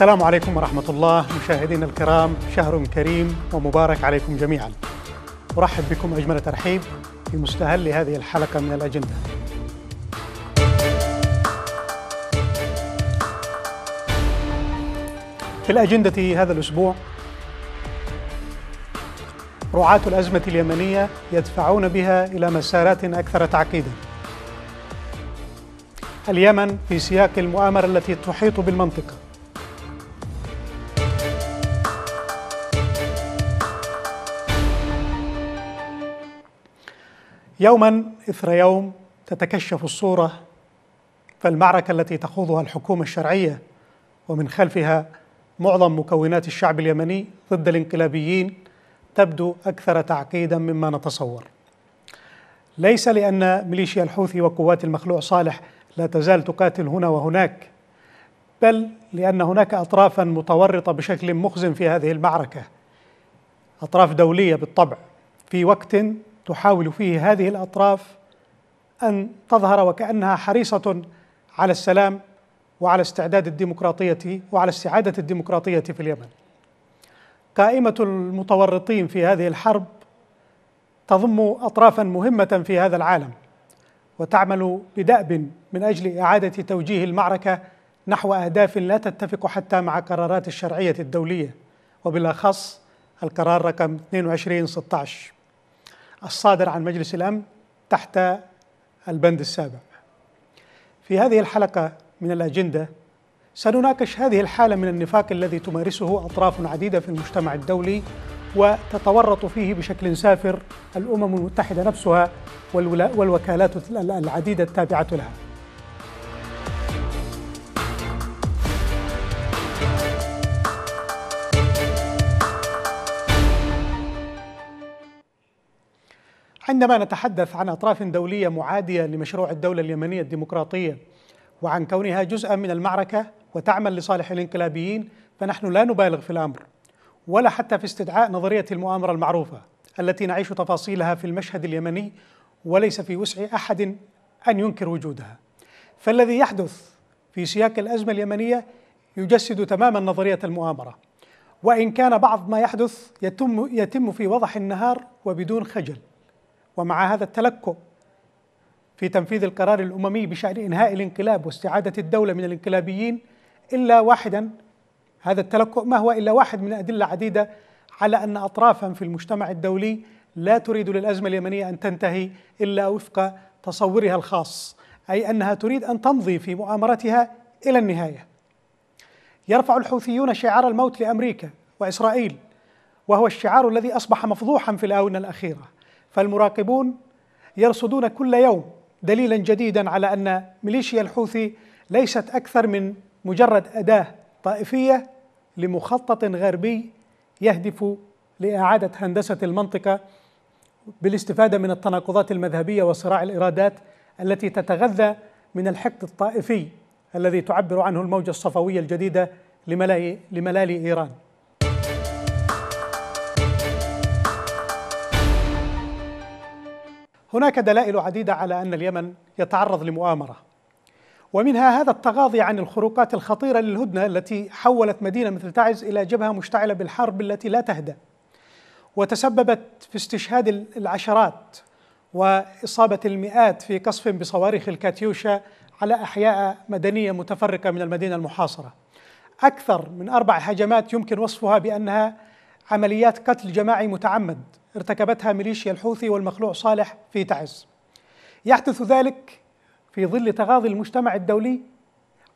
السلام عليكم ورحمة الله مشاهدينا الكرام شهر كريم ومبارك عليكم جميعا أرحب بكم أجمل ترحيب في مستهل هذه الحلقة من الأجندة في الأجندة هذا الأسبوع رعاة الأزمة اليمنية يدفعون بها إلى مسارات أكثر تعقيدا اليمن في سياق المؤامرة التي تحيط بالمنطقة يوما اثر يوم تتكشف الصوره فالمعركه التي تخوضها الحكومه الشرعيه ومن خلفها معظم مكونات الشعب اليمني ضد الانقلابيين تبدو اكثر تعقيدا مما نتصور. ليس لان ميليشيا الحوثي وقوات المخلوع صالح لا تزال تقاتل هنا وهناك بل لان هناك اطرافا متورطه بشكل مخزن في هذه المعركه. اطراف دوليه بالطبع في وقت تحاول فيه هذه الاطراف ان تظهر وكانها حريصه على السلام وعلى استعداد الديمقراطيه وعلى استعاده الديمقراطيه في اليمن. قائمه المتورطين في هذه الحرب تضم اطرافا مهمه في هذا العالم وتعمل بدأب من اجل اعاده توجيه المعركه نحو اهداف لا تتفق حتى مع قرارات الشرعيه الدوليه وبالاخص القرار رقم 2216 الصادر عن مجلس الامن تحت البند السابع. في هذه الحلقه من الاجنده سنناقش هذه الحاله من النفاق الذي تمارسه اطراف عديده في المجتمع الدولي وتتورط فيه بشكل سافر الامم المتحده نفسها والوكالات العديده التابعه لها. عندما نتحدث عن أطراف دولية معادية لمشروع الدولة اليمنية الديمقراطية وعن كونها جزءا من المعركة وتعمل لصالح الانقلابيين فنحن لا نبالغ في الأمر ولا حتى في استدعاء نظرية المؤامرة المعروفة التي نعيش تفاصيلها في المشهد اليمني وليس في وسع أحد أن ينكر وجودها فالذي يحدث في سياق الأزمة اليمنية يجسد تماما نظرية المؤامرة وإن كان بعض ما يحدث يتم, يتم في وضح النهار وبدون خجل ومع هذا التلكؤ في تنفيذ القرار الاممي بشان انهاء الانقلاب واستعاده الدوله من الانقلابيين الا واحدا هذا التلكؤ ما هو الا واحد من ادله عديده على ان اطرافا في المجتمع الدولي لا تريد للازمه اليمنيه ان تنتهي الا وفق تصورها الخاص اي انها تريد ان تمضي في مؤامرتها الى النهايه. يرفع الحوثيون شعار الموت لامريكا واسرائيل وهو الشعار الذي اصبح مفضوحا في الاونه الاخيره فالمراقبون يرصدون كل يوم دليلا جديدا على ان ميليشيا الحوثي ليست اكثر من مجرد اداه طائفيه لمخطط غربي يهدف لاعاده هندسه المنطقه بالاستفاده من التناقضات المذهبيه وصراع الارادات التي تتغذى من الحقد الطائفي الذي تعبر عنه الموجه الصفويه الجديده لملالي, لملالي ايران هناك دلائل عديدة على أن اليمن يتعرض لمؤامرة ومنها هذا التغاضي عن الخروقات الخطيرة للهدنة التي حولت مدينة مثل تعز إلى جبهة مشتعلة بالحرب التي لا تهدأ وتسببت في استشهاد العشرات وإصابة المئات في قصف بصواريخ الكاتيوشا على أحياء مدنية متفرقة من المدينة المحاصرة أكثر من أربع هجمات يمكن وصفها بأنها عمليات قتل جماعي متعمد ارتكبتها ميليشيا الحوثي والمخلوع صالح في تعز يحدث ذلك في ظل تغاضي المجتمع الدولي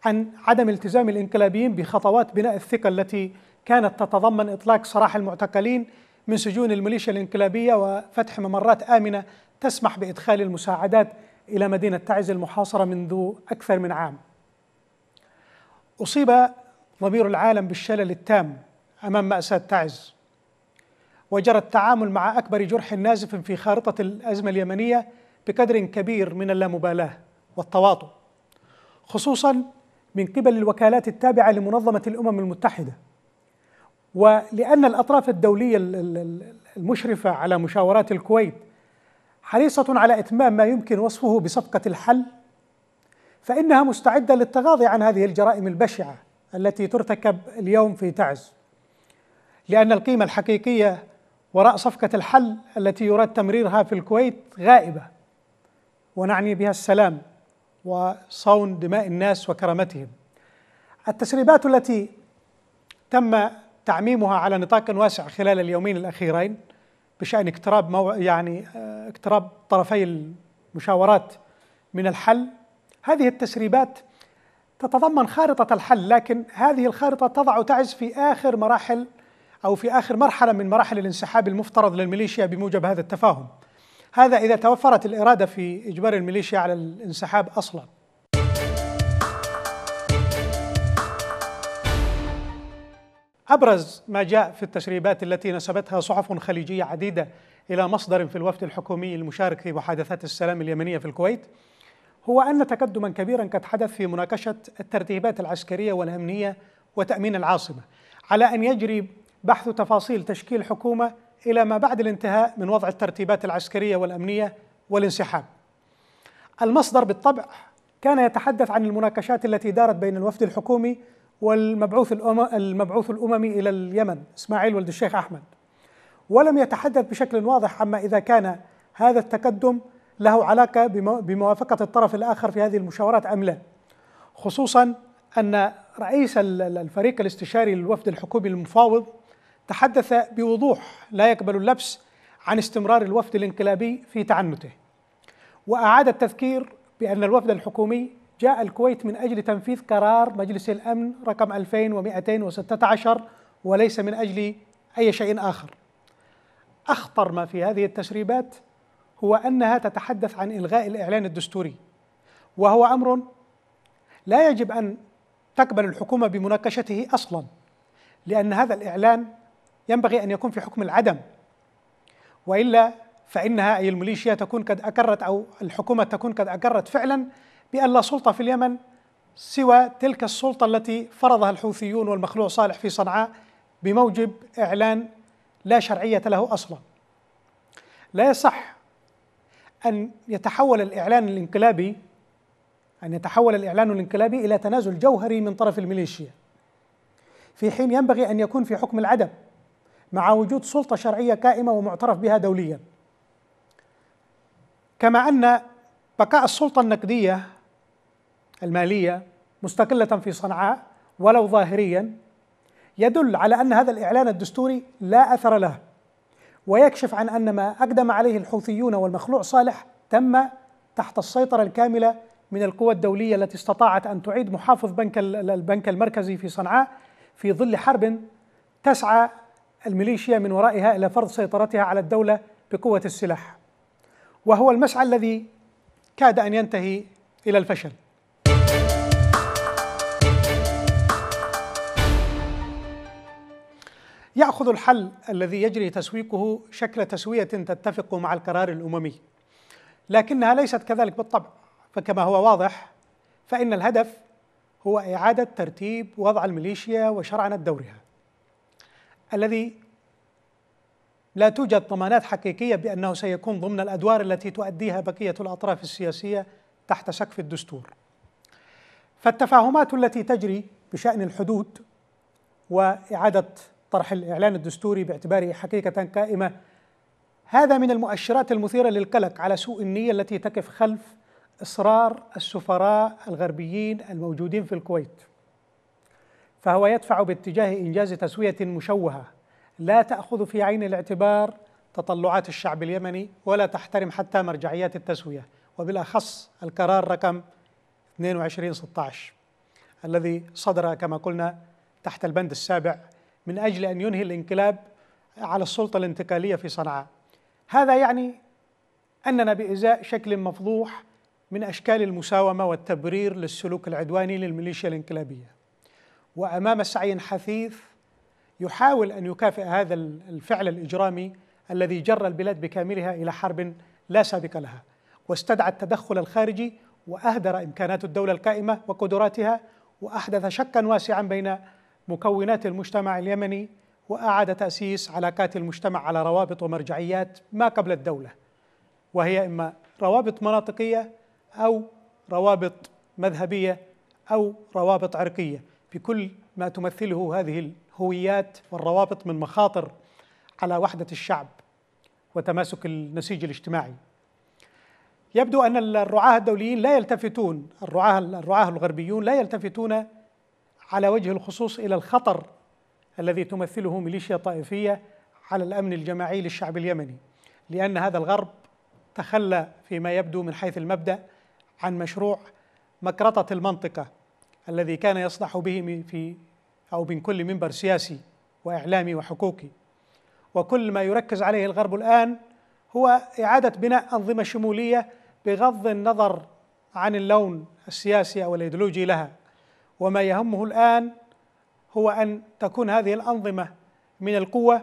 عن عدم التزام الانقلابيين بخطوات بناء الثقة التي كانت تتضمن إطلاق سراح المعتقلين من سجون الميليشيا الانقلابية وفتح ممرات آمنة تسمح بإدخال المساعدات إلى مدينة تعز المحاصرة منذ أكثر من عام أصيب ضمير العالم بالشلل التام أمام مأساة تعز وجرى التعامل مع أكبر جرح نازف في خارطة الأزمة اليمنية بقدر كبير من اللامبالاة والتواطؤ خصوصا من قبل الوكالات التابعة لمنظمة الأمم المتحدة ولأن الأطراف الدولية المشرفة على مشاورات الكويت حريصة على إتمام ما يمكن وصفه بصفقة الحل فإنها مستعدة للتغاضي عن هذه الجرائم البشعة التي ترتكب اليوم في تعز لأن القيمة الحقيقية وراء صفقة الحل التي يراد تمريرها في الكويت غائبة ونعني بها السلام وصون دماء الناس وكرامتهم التسريبات التي تم تعميمها على نطاق واسع خلال اليومين الأخيرين بشأن اقتراب مو... يعني آه، اقتراب طرفي المشاورات من الحل هذه التسريبات تتضمن خارطة الحل لكن هذه الخارطة تضع تعز في آخر مراحل أو في آخر مرحلة من مراحل الانسحاب المفترض للميليشيا بموجب هذا التفاهم هذا إذا توفرت الإرادة في إجبار الميليشيا على الانسحاب أصلا أبرز ما جاء في التسريبات التي نسبتها صحف خليجية عديدة إلى مصدر في الوفد الحكومي المشارك في محادثات السلام اليمنية في الكويت هو أن تقدما كبيرا قد حدث في مناقشة الترتيبات العسكرية والأمنية وتأمين العاصمة على أن يجري بحث تفاصيل تشكيل حكومه الى ما بعد الانتهاء من وضع الترتيبات العسكريه والامنيه والانسحاب. المصدر بالطبع كان يتحدث عن المناقشات التي دارت بين الوفد الحكومي والمبعوث المبعوث الاممي الى اليمن اسماعيل ولد الشيخ احمد. ولم يتحدث بشكل واضح عما اذا كان هذا التقدم له علاقه بموافقه الطرف الاخر في هذه المشاورات ام لا. خصوصا ان رئيس الفريق الاستشاري للوفد الحكومي المفاوض تحدث بوضوح لا يقبل اللبس عن استمرار الوفد الانقلابي في تعنته وأعاد التذكير بأن الوفد الحكومي جاء الكويت من أجل تنفيذ قرار مجلس الأمن رقم 2216 وليس من أجل أي شيء آخر أخطر ما في هذه التسريبات هو أنها تتحدث عن إلغاء الإعلان الدستوري وهو أمر لا يجب أن تقبل الحكومة بمناقشته أصلا لأن هذا الإعلان ينبغي أن يكون في حكم العدم وإلا فإنها أي الميليشيا تكون قد أقرت أو الحكومة تكون قد أقرت فعلا بأن لا سلطة في اليمن سوى تلك السلطة التي فرضها الحوثيون والمخلوع صالح في صنعاء بموجب إعلان لا شرعية له أصلا لا يصح أن يتحول الإعلان الانقلابي أن يتحول الإعلان الانقلابي إلى تنازل جوهري من طرف الميليشيا في حين ينبغي أن يكون في حكم العدم مع وجود سلطة شرعية قائمة ومعترف بها دوليا كما أن بقاء السلطة النقدية المالية مستقلة في صنعاء ولو ظاهريا يدل على أن هذا الإعلان الدستوري لا أثر له ويكشف عن أن ما أقدم عليه الحوثيون والمخلوع صالح تم تحت السيطرة الكاملة من القوى الدولية التي استطاعت أن تعيد محافظ بنك البنك المركزي في صنعاء في ظل حرب تسعى الميليشيا من ورائها إلى فرض سيطرتها على الدولة بقوة السلاح وهو المسعى الذي كاد أن ينتهي إلى الفشل ياخذ الحل الذي يجري تسويقه شكل تسويه تتفق مع القرار الاممي لكنها ليست كذلك بالطبع فكما هو واضح فان الهدف هو اعاده ترتيب وضع الميليشيا وشرعنه دورها الذي لا توجد ضمانات حقيقيه بانه سيكون ضمن الادوار التي تؤديها بقيه الاطراف السياسيه تحت سقف الدستور. فالتفاهمات التي تجري بشان الحدود واعاده طرح الاعلان الدستوري باعتباره حقيقه قائمه هذا من المؤشرات المثيره للقلق على سوء النيه التي تقف خلف اصرار السفراء الغربيين الموجودين في الكويت فهو يدفع باتجاه إنجاز تسوية مشوهة لا تأخذ في عين الاعتبار تطلعات الشعب اليمني ولا تحترم حتى مرجعيات التسوية وبالأخص القرار رقم 2216 الذي صدر كما قلنا تحت البند السابع من أجل أن ينهي الانقلاب على السلطة الانتقالية في صنعاء هذا يعني أننا بإزاء شكل مفضوح من أشكال المساومة والتبرير للسلوك العدواني للميليشيا الانقلابية وامام سعي حثيث يحاول ان يكافئ هذا الفعل الاجرامي الذي جر البلاد بكاملها الى حرب لا سابق لها واستدعى التدخل الخارجي واهدر امكانات الدوله القائمه وقدراتها واحدث شكا واسعا بين مكونات المجتمع اليمني واعاد تاسيس علاقات المجتمع على روابط ومرجعيات ما قبل الدوله وهي اما روابط مناطقيه او روابط مذهبيه او روابط عرقيه بكل ما تمثله هذه الهويات والروابط من مخاطر على وحده الشعب وتماسك النسيج الاجتماعي. يبدو ان الرعاه الدوليين لا يلتفتون الرعاه الرعاه الغربيون لا يلتفتون على وجه الخصوص الى الخطر الذي تمثله ميليشيا طائفيه على الامن الجماعي للشعب اليمني لان هذا الغرب تخلى فيما يبدو من حيث المبدا عن مشروع مكرطه المنطقه الذي كان يصدح به في أو من كل منبر سياسي وإعلامي وحقوقي وكل ما يركز عليه الغرب الآن هو إعادة بناء أنظمة شمولية بغض النظر عن اللون السياسي أو الأيديولوجي لها وما يهمه الآن هو أن تكون هذه الأنظمة من القوة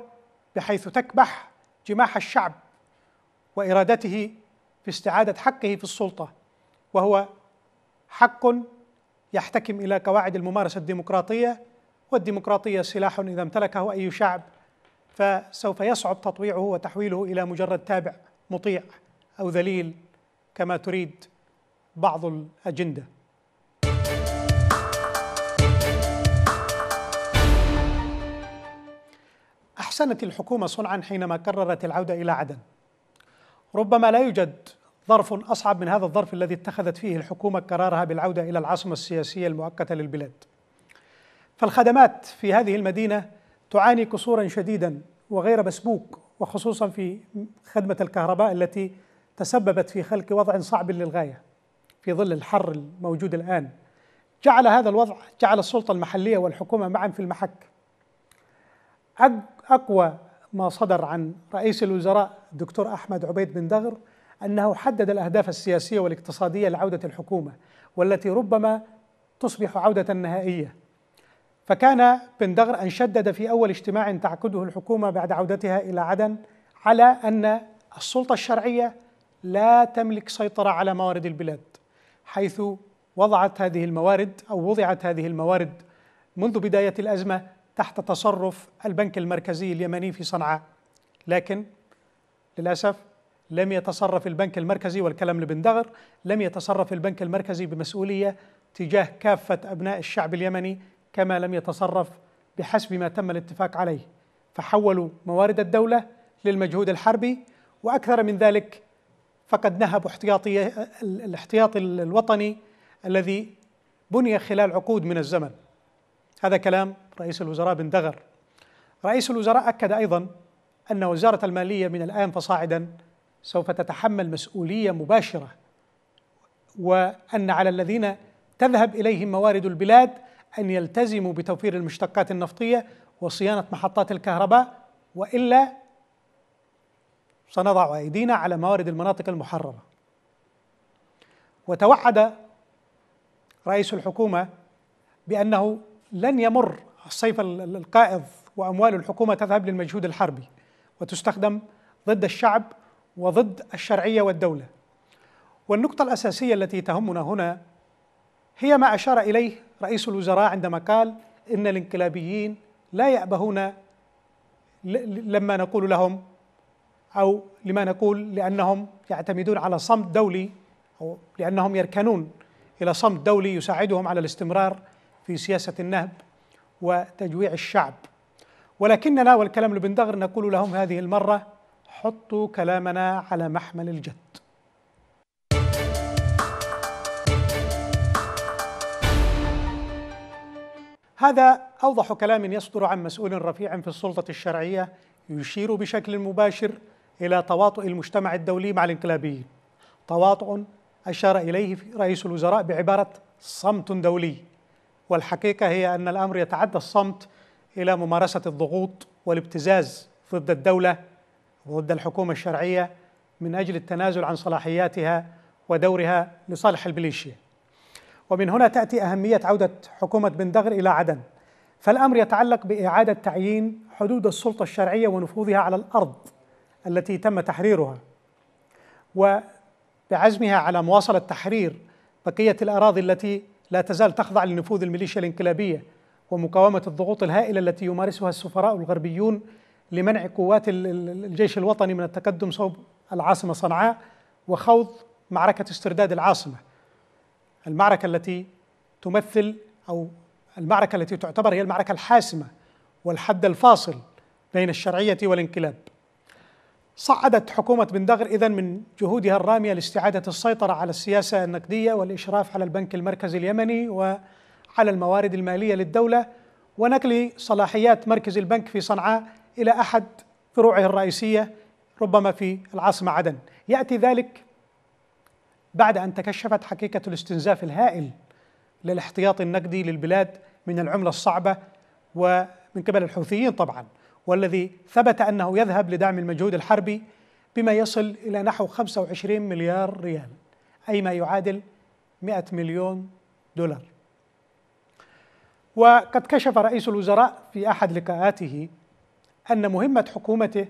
بحيث تكبح جماح الشعب وإرادته في استعادة حقه في السلطة وهو حق يحتكم الى قواعد الممارسه الديمقراطيه والديمقراطيه سلاح اذا امتلكه اي شعب فسوف يصعب تطويعه وتحويله الى مجرد تابع مطيع او ذليل كما تريد بعض الاجنده احسنت الحكومه صنعا حينما قررت العوده الى عدن ربما لا يوجد ظرف أصعب من هذا الظرف الذي اتخذت فيه الحكومة قرارها بالعودة إلى العاصمة السياسية المؤقتة للبلاد فالخدمات في هذه المدينة تعاني قصورا شديدا وغير مسبوك وخصوصا في خدمة الكهرباء التي تسببت في خلق وضع صعب للغاية في ظل الحر الموجود الآن جعل هذا الوضع جعل السلطة المحلية والحكومة معا في المحك أقوى ما صدر عن رئيس الوزراء الدكتور أحمد عبيد بن دغر أنه حدد الأهداف السياسية والاقتصادية لعودة الحكومة والتي ربما تصبح عودة نهائية فكان بندغر أن شدد في أول اجتماع تعقده الحكومة بعد عودتها إلى عدن على أن السلطة الشرعية لا تملك سيطرة على موارد البلاد حيث وضعت هذه الموارد أو وضعت هذه الموارد منذ بداية الأزمة تحت تصرف البنك المركزي اليمني في صنعاء لكن للأسف لم يتصرف البنك المركزي والكلام لبندغر لم يتصرف البنك المركزي بمسؤولية تجاه كافة أبناء الشعب اليمني كما لم يتصرف بحسب ما تم الاتفاق عليه فحولوا موارد الدولة للمجهود الحربي وأكثر من ذلك فقد نهبوا احتياطي الاحتياطي الوطني الذي بني خلال عقود من الزمن هذا كلام رئيس الوزراء بندغر رئيس الوزراء أكد أيضا أن وزارة المالية من الآن فصاعدا سوف تتحمل مسؤوليه مباشره وان على الذين تذهب اليهم موارد البلاد ان يلتزموا بتوفير المشتقات النفطيه وصيانه محطات الكهرباء والا سنضع ايدينا على موارد المناطق المحرره وتوعد رئيس الحكومه بانه لن يمر الصيف القائض واموال الحكومه تذهب للمجهود الحربي وتستخدم ضد الشعب وضد الشرعية والدولة والنقطة الأساسية التي تهمنا هنا هي ما أشار إليه رئيس الوزراء عندما قال إن الانقلابيين لا يأبهون لما نقول لهم أو لما نقول لأنهم يعتمدون على صمت دولي أو لأنهم يركنون إلى صمت دولي يساعدهم على الاستمرار في سياسة النهب وتجويع الشعب ولكننا والكلام لبندغر دغر نقول لهم هذه المرة حطوا كلامنا على محمل الجد هذا أوضح كلام يصدر عن مسؤول رفيع في السلطة الشرعية يشير بشكل مباشر إلى تواطؤ المجتمع الدولي مع الانقلابيين تواطؤ أشار إليه رئيس الوزراء بعبارة صمت دولي والحقيقة هي أن الأمر يتعدى الصمت إلى ممارسة الضغوط والابتزاز ضد الدولة ضد الحكومة الشرعية من أجل التنازل عن صلاحياتها ودورها لصالح الميليشيا ومن هنا تأتي أهمية عودة حكومة بن دغر إلى عدن فالأمر يتعلق بإعادة تعيين حدود السلطة الشرعية ونفوذها على الأرض التي تم تحريرها وبعزمها على مواصلة تحرير بقية الأراضي التي لا تزال تخضع لنفوذ الميليشيا الانقلابية ومقاومة الضغوط الهائلة التي يمارسها السفراء الغربيون لمنع قوات الجيش الوطني من التقدم صوب العاصمة صنعاء وخوض معركة استرداد العاصمة المعركة التي تمثل أو المعركة التي تعتبر هي المعركة الحاسمة والحد الفاصل بين الشرعية والانقلاب صعدت حكومة بن دغر إذا من جهودها الرامية لاستعادة السيطرة على السياسة النقدية والإشراف على البنك المركزي اليمني وعلى الموارد المالية للدولة ونقل صلاحيات مركز البنك في صنعاء إلى أحد فروعه الرئيسية ربما في العاصمة عدن يأتي ذلك بعد أن تكشفت حقيقة الاستنزاف الهائل للاحتياط النقدي للبلاد من العملة الصعبة ومن قبل الحوثيين طبعا والذي ثبت أنه يذهب لدعم المجهود الحربي بما يصل إلى نحو 25 مليار ريال أي ما يعادل 100 مليون دولار وقد كشف رئيس الوزراء في أحد لقاءاته أن مهمة حكومته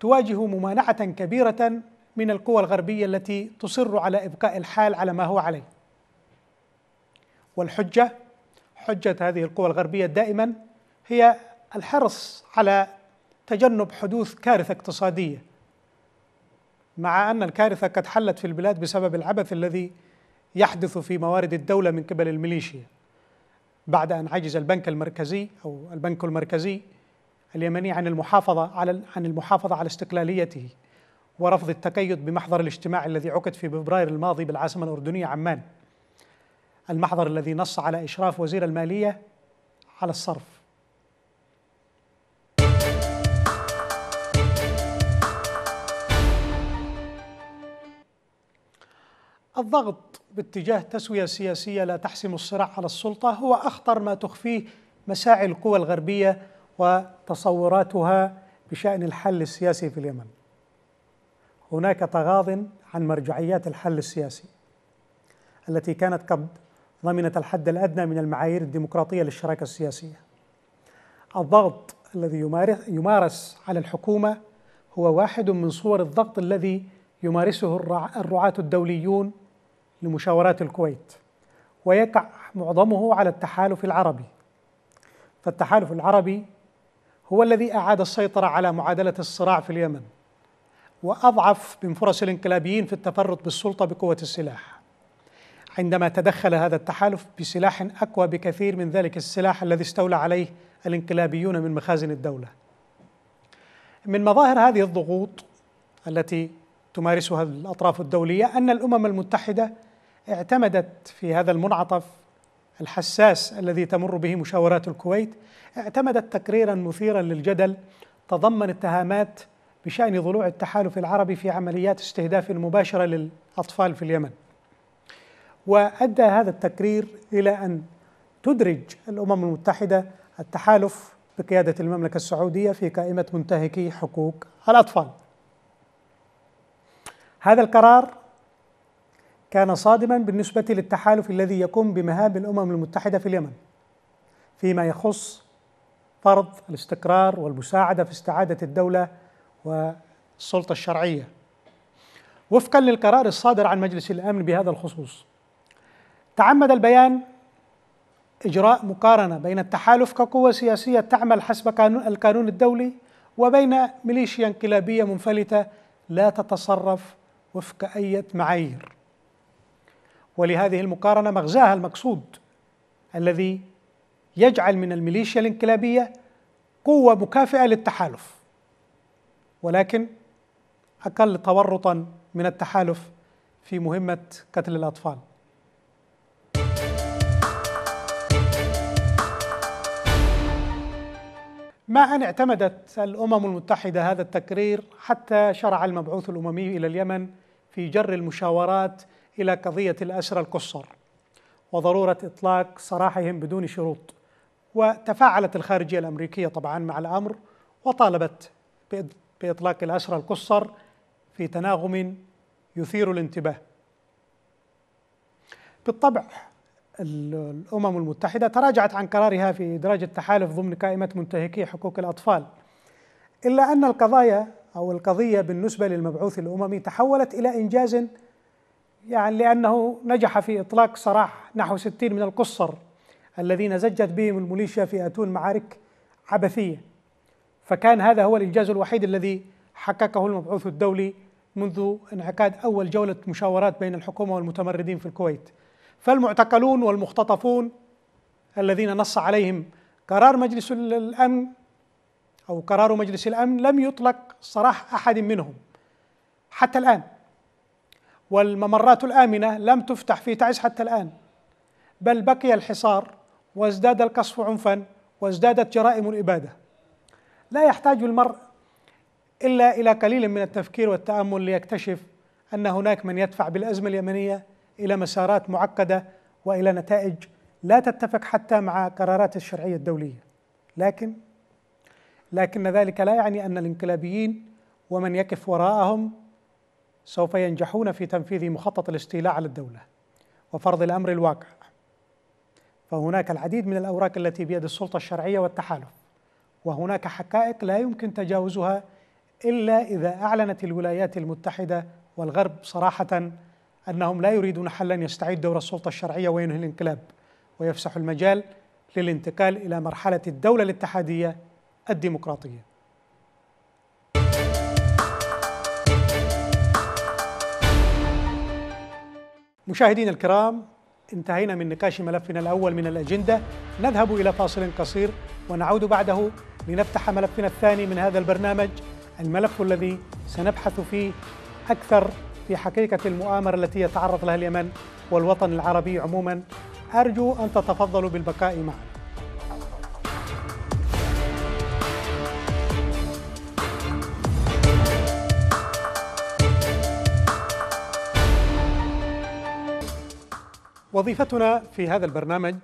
تواجه ممانعة كبيرة من القوى الغربية التي تصر على إبقاء الحال على ما هو عليه والحجة حجة هذه القوى الغربية دائما هي الحرص على تجنب حدوث كارثة اقتصادية مع أن الكارثة قد حلت في البلاد بسبب العبث الذي يحدث في موارد الدولة من قبل الميليشيا بعد أن عجز البنك المركزي أو البنك المركزي اليمني عن المحافظة على عن المحافظة على استقلاليته ورفض التكيد بمحضر الاجتماع الذي عقد في فبراير الماضي بالعاصمة الأردنية عمان المحضر الذي نص على إشراف وزير المالية على الصرف الضغط باتجاه تسوية سياسية لا تحسم الصراع على السلطة هو أخطر ما تخفيه مساعي القوى الغربية وتصوراتها بشأن الحل السياسي في اليمن هناك تغاض عن مرجعيات الحل السياسي التي كانت قد ضمنت الحد الأدنى من المعايير الديمقراطية للشراكة السياسية الضغط الذي يمارس على الحكومة هو واحد من صور الضغط الذي يمارسه الرعاة الدوليون لمشاورات الكويت ويقع معظمه على التحالف العربي فالتحالف العربي هو الذي أعاد السيطرة على معادلة الصراع في اليمن وأضعف من فرص الانقلابيين في التفرط بالسلطة بقوة السلاح عندما تدخل هذا التحالف بسلاح أقوى بكثير من ذلك السلاح الذي استولى عليه الانقلابيون من مخازن الدولة من مظاهر هذه الضغوط التي تمارسها الأطراف الدولية أن الأمم المتحدة اعتمدت في هذا المنعطف الحساس الذي تمر به مشاورات الكويت اعتمدت تقريرا مثيرا للجدل تضمن اتهامات بشان ضلوع التحالف العربي في عمليات استهداف مباشره للاطفال في اليمن. وادى هذا التقرير الى ان تدرج الامم المتحده التحالف بقياده المملكه السعوديه في قائمه منتهكي حقوق الاطفال. هذا القرار كان صادما بالنسبة للتحالف الذي يقوم بمهام الأمم المتحدة في اليمن فيما يخص فرض الاستقرار والمساعدة في استعادة الدولة والسلطة الشرعية وفقا للقرار الصادر عن مجلس الأمن بهذا الخصوص تعمد البيان إجراء مقارنة بين التحالف كقوة سياسية تعمل حسب القانون الدولي وبين ميليشيا انقلابية منفلتة لا تتصرف وفق أي معايير ولهذه المقارنه مغزاها المقصود الذي يجعل من الميليشيا الانقلابيه قوه مكافئه للتحالف ولكن اقل تورطا من التحالف في مهمه قتل الاطفال ما أن اعتمدت الأمم المتحدة هذا التقرير حتى شرع المبعوث الأممي إلى اليمن في جر المشاورات إلى قضية الأسرى القصر وضرورة إطلاق سراحهم بدون شروط وتفاعلت الخارجية الأمريكية طبعا مع الأمر وطالبت بإطلاق الأسرى القصر في تناغم يثير الانتباه بالطبع الأمم المتحدة تراجعت عن قرارها في إدراج التحالف ضمن قائمة منتهكي حقوق الأطفال إلا أن القضايا أو القضية بالنسبة للمبعوث الأممي تحولت إلى إنجاز يعني لأنه نجح في إطلاق سراح نحو ستين من القصر الذين زجت بهم الميليشيا في أتون معارك عبثية فكان هذا هو الإنجاز الوحيد الذي حققه المبعوث الدولي منذ انعقاد أول جولة مشاورات بين الحكومة والمتمردين في الكويت فالمعتقلون والمختطفون الذين نص عليهم قرار مجلس الأمن أو قرار مجلس الأمن لم يطلق صراح أحد منهم حتى الآن والممرات الامنه لم تفتح في تعز حتى الان بل بقي الحصار وازداد القصف عنفا وازدادت جرائم الاباده لا يحتاج المرء الا الى قليل من التفكير والتامل ليكتشف ان هناك من يدفع بالازمه اليمنيه الى مسارات معقده والى نتائج لا تتفق حتى مع قرارات الشرعيه الدوليه لكن لكن ذلك لا يعني ان الانقلابيين ومن يقف وراءهم سوف ينجحون في تنفيذ مخطط الاستيلاء على الدولة وفرض الأمر الواقع فهناك العديد من الأوراق التي بيد السلطة الشرعية والتحالف وهناك حقائق لا يمكن تجاوزها إلا إذا أعلنت الولايات المتحدة والغرب صراحة أنهم لا يريدون حلا يستعيد دور السلطة الشرعية وينهي الانقلاب ويفسح المجال للانتقال إلى مرحلة الدولة الاتحادية الديمقراطية مشاهدينا الكرام انتهينا من نقاش ملفنا الأول من الأجندة نذهب إلى فاصل قصير ونعود بعده لنفتح ملفنا الثاني من هذا البرنامج الملف الذي سنبحث فيه أكثر في حقيقة المؤامرة التي يتعرض لها اليمن والوطن العربي عموما أرجو أن تتفضلوا بالبقاء معنا وظيفتنا في هذا البرنامج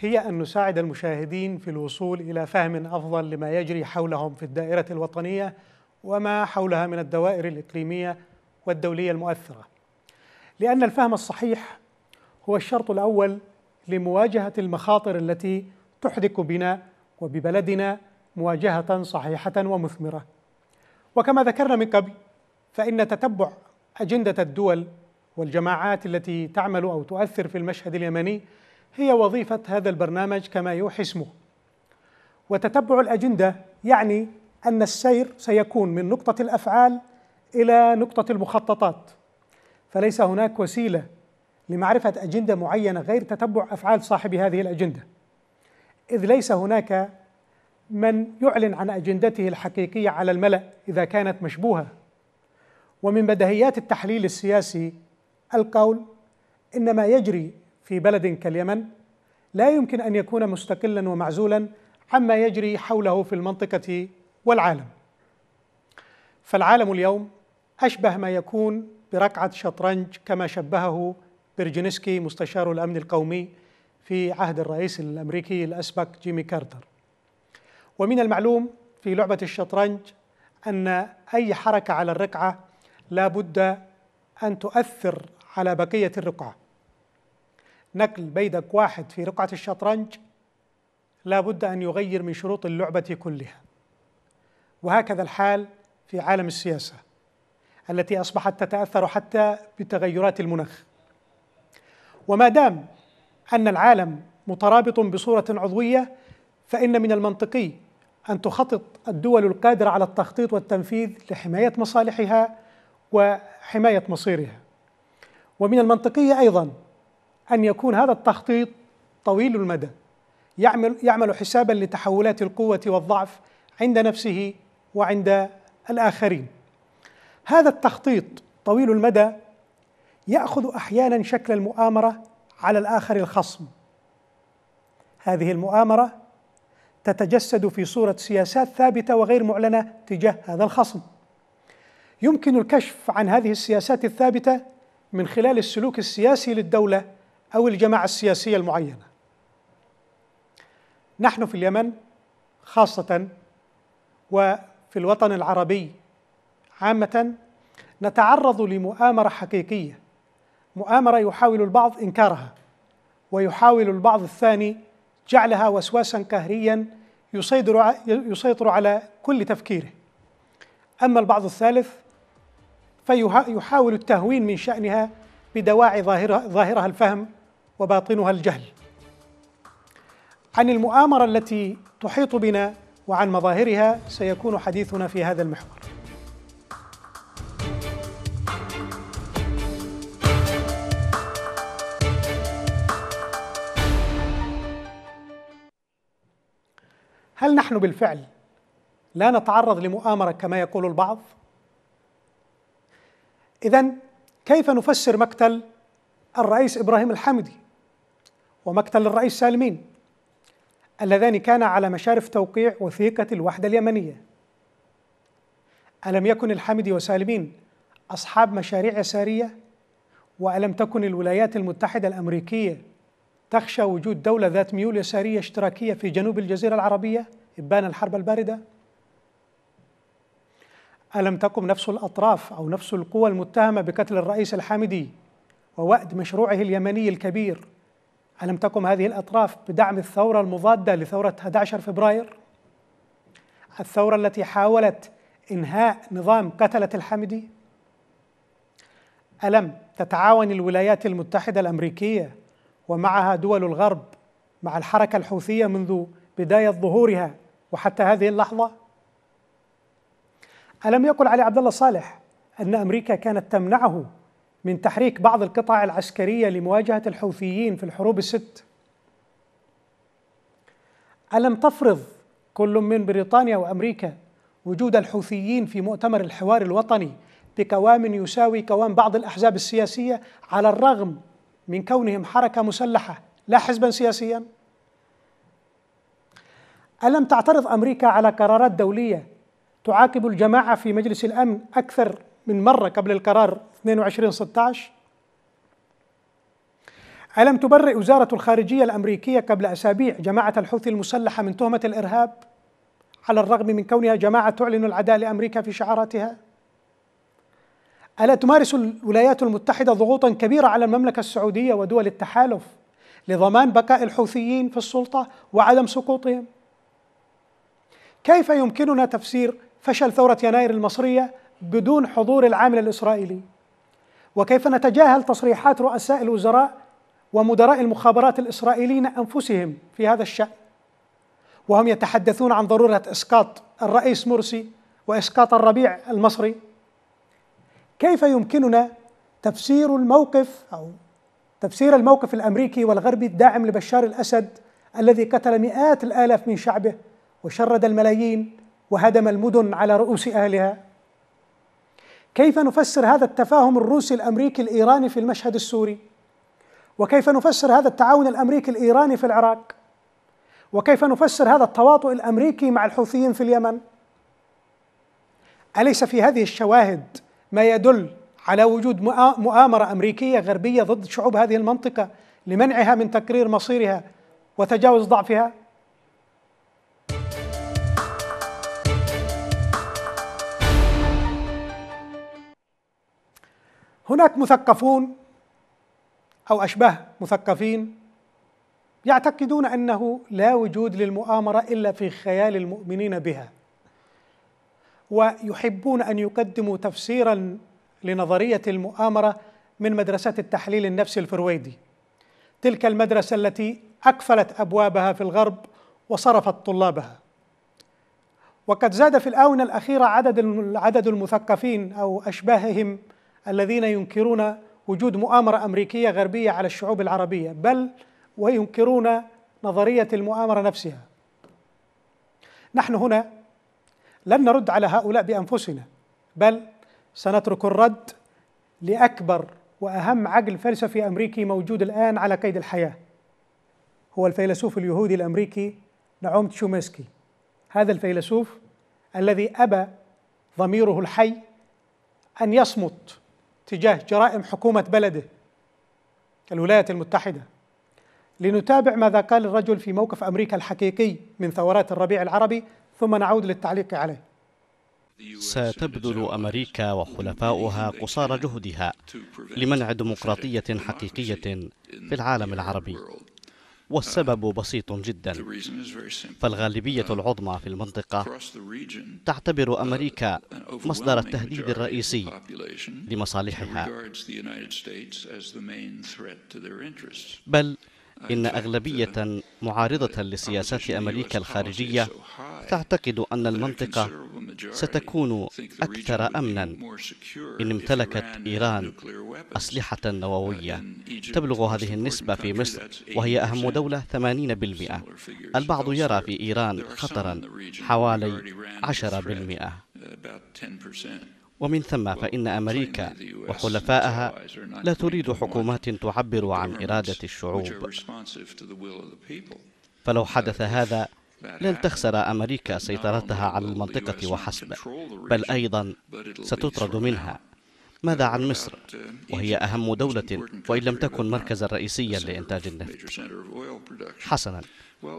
هي أن نساعد المشاهدين في الوصول إلى فهم أفضل لما يجري حولهم في الدائرة الوطنية وما حولها من الدوائر الإقليمية والدولية المؤثرة لأن الفهم الصحيح هو الشرط الأول لمواجهة المخاطر التي تحدق بنا وببلدنا مواجهة صحيحة ومثمرة وكما ذكرنا من قبل فإن تتبع أجندة الدول والجماعات التي تعمل أو تؤثر في المشهد اليمني هي وظيفة هذا البرنامج كما يوحي اسمه وتتبع الأجندة يعني أن السير سيكون من نقطة الأفعال إلى نقطة المخططات فليس هناك وسيلة لمعرفة أجندة معينة غير تتبع أفعال صاحب هذه الأجندة إذ ليس هناك من يعلن عن أجندته الحقيقية على الملأ إذا كانت مشبوهة ومن بدهيات التحليل السياسي القول ان ما يجري في بلد كاليمن لا يمكن ان يكون مستقلا ومعزولا عما يجري حوله في المنطقه والعالم فالعالم اليوم اشبه ما يكون برقعه شطرنج كما شبهه برجنسكي مستشار الامن القومي في عهد الرئيس الامريكي الاسبق جيمي كارتر ومن المعلوم في لعبه الشطرنج ان اي حركه على الرقعه لا بد ان تؤثر على بقية الرقعة نقل بيدك واحد في رقعة الشطرنج لا بد أن يغير من شروط اللعبة كلها وهكذا الحال في عالم السياسة التي أصبحت تتأثر حتى بتغيرات المناخ وما دام أن العالم مترابط بصورة عضوية فإن من المنطقي أن تخطط الدول القادرة على التخطيط والتنفيذ لحماية مصالحها وحماية مصيرها ومن المنطقي أيضا أن يكون هذا التخطيط طويل المدى يعمل, يعمل حسابا لتحولات القوة والضعف عند نفسه وعند الآخرين هذا التخطيط طويل المدى يأخذ أحيانا شكل المؤامرة على الآخر الخصم هذه المؤامرة تتجسد في صورة سياسات ثابتة وغير معلنة تجاه هذا الخصم يمكن الكشف عن هذه السياسات الثابتة من خلال السلوك السياسي للدولة أو الجماعة السياسية المعينة نحن في اليمن خاصة وفي الوطن العربي عامة نتعرض لمؤامرة حقيقية مؤامرة يحاول البعض إنكارها ويحاول البعض الثاني جعلها وسواسا كهريا يسيطر يسيطر على كل تفكيره أما البعض الثالث فيحاول التهوين من شأنها بدواعي ظاهرها, ظاهرها الفهم وباطنها الجهل عن المؤامرة التي تحيط بنا وعن مظاهرها سيكون حديثنا في هذا المحور هل نحن بالفعل لا نتعرض لمؤامرة كما يقول البعض؟ إذا كيف نفسر مقتل الرئيس إبراهيم الحمدي ومقتل الرئيس سالمين اللذان كانا على مشارف توقيع وثيقة الوحدة اليمنية ألم يكن الحمدي وسالمين أصحاب مشاريع يسارية وألم تكن الولايات المتحدة الأمريكية تخشى وجود دولة ذات ميول يسارية اشتراكية في جنوب الجزيرة العربية إبان الحرب الباردة ألم تقم نفس الأطراف أو نفس القوى المتهمة بقتل الرئيس الحامدي ووأد مشروعه اليمني الكبير ألم تقم هذه الأطراف بدعم الثورة المضادة لثورة 11 فبراير؟ الثورة التي حاولت إنهاء نظام قتلة الحامدي؟ ألم تتعاون الولايات المتحدة الأمريكية ومعها دول الغرب مع الحركة الحوثية منذ بداية ظهورها وحتى هذه اللحظة؟ ألم يقل علي عبد الله صالح أن أمريكا كانت تمنعه من تحريك بعض القطع العسكرية لمواجهة الحوثيين في الحروب الست ألم تفرض كل من بريطانيا وأمريكا وجود الحوثيين في مؤتمر الحوار الوطني بقوام يساوي قوام بعض الأحزاب السياسية على الرغم من كونهم حركة مسلحة لا حزبا سياسيا ألم تعترض أمريكا على قرارات دولية تعاقب الجماعة في مجلس الأمن أكثر من مرة قبل القرار 22 16 ألم تبرئ وزارة الخارجية الأمريكية قبل أسابيع جماعة الحوثي المسلحة من تهمة الإرهاب على الرغم من كونها جماعة تعلن العداء لأمريكا في شعاراتها؟ ألا تمارس الولايات المتحدة ضغوطا كبيرة على المملكة السعودية ودول التحالف لضمان بقاء الحوثيين في السلطة وعدم سقوطهم؟ كيف يمكننا تفسير فشل ثورة يناير المصرية بدون حضور العامل الإسرائيلي وكيف نتجاهل تصريحات رؤساء الوزراء ومدراء المخابرات الإسرائيليين أنفسهم في هذا الشأن وهم يتحدثون عن ضرورة إسقاط الرئيس مرسي وإسقاط الربيع المصري كيف يمكننا تفسير الموقف أو تفسير الموقف الأمريكي والغربي الداعم لبشار الأسد الذي قتل مئات الآلاف من شعبه وشرد الملايين وهدم المدن على رؤوس اهلها كيف نفسر هذا التفاهم الروسي الامريكي الايراني في المشهد السوري وكيف نفسر هذا التعاون الامريكي الايراني في العراق وكيف نفسر هذا التواطؤ الامريكي مع الحوثيين في اليمن اليس في هذه الشواهد ما يدل على وجود مؤامره امريكيه غربيه ضد شعوب هذه المنطقه لمنعها من تكرير مصيرها وتجاوز ضعفها هناك مثقفون او اشباه مثقفين يعتقدون انه لا وجود للمؤامره الا في خيال المؤمنين بها ويحبون ان يقدموا تفسيرا لنظريه المؤامره من مدرسه التحليل النفسي الفرويدي تلك المدرسه التي اكفلت ابوابها في الغرب وصرفت طلابها وقد زاد في الاونه الاخيره عدد عدد المثقفين او اشباههم الذين ينكرون وجود مؤامرة أمريكية غربية على الشعوب العربية بل وينكرون نظرية المؤامرة نفسها نحن هنا لن نرد على هؤلاء بأنفسنا بل سنترك الرد لأكبر وأهم عقل فلسفي أمريكي موجود الآن على قيد الحياة هو الفيلسوف اليهودي الأمريكي نعوم تشومسكي هذا الفيلسوف الذي أبى ضميره الحي أن يصمت تجاه جرائم حكومة بلده الولايات المتحدة لنتابع ماذا قال الرجل في موقف أمريكا الحقيقي من ثورات الربيع العربي ثم نعود للتعليق عليه ستبذل أمريكا وحلفاؤها قصارى جهدها لمنع ديمقراطية حقيقية في العالم العربي والسبب بسيط جدا فالغالبية uh, العظمى في المنطقة تعتبر uh, أمريكا مصدر التهديد الرئيسي لمصالحها بل إن أغلبية معارضة لسياسات أمريكا الخارجية تعتقد أن المنطقة ستكون أكثر أمنا إن امتلكت إيران أسلحة uh, نووية تبلغ هذه النسبة في مصر وهي أهم دولة 80% البعض يرى في إيران خطرا حوالي 10% ومن ثم فإن أمريكا وحلفائها لا تريد حكومات تعبر عن إرادة الشعوب فلو حدث هذا لن تخسر أمريكا سيطرتها على المنطقة وحسب بل أيضا ستطرد منها ماذا عن مصر uh, وهي أهم دولة وإن لم تكن مركزا رئيسيا لإنتاج النفط حسنا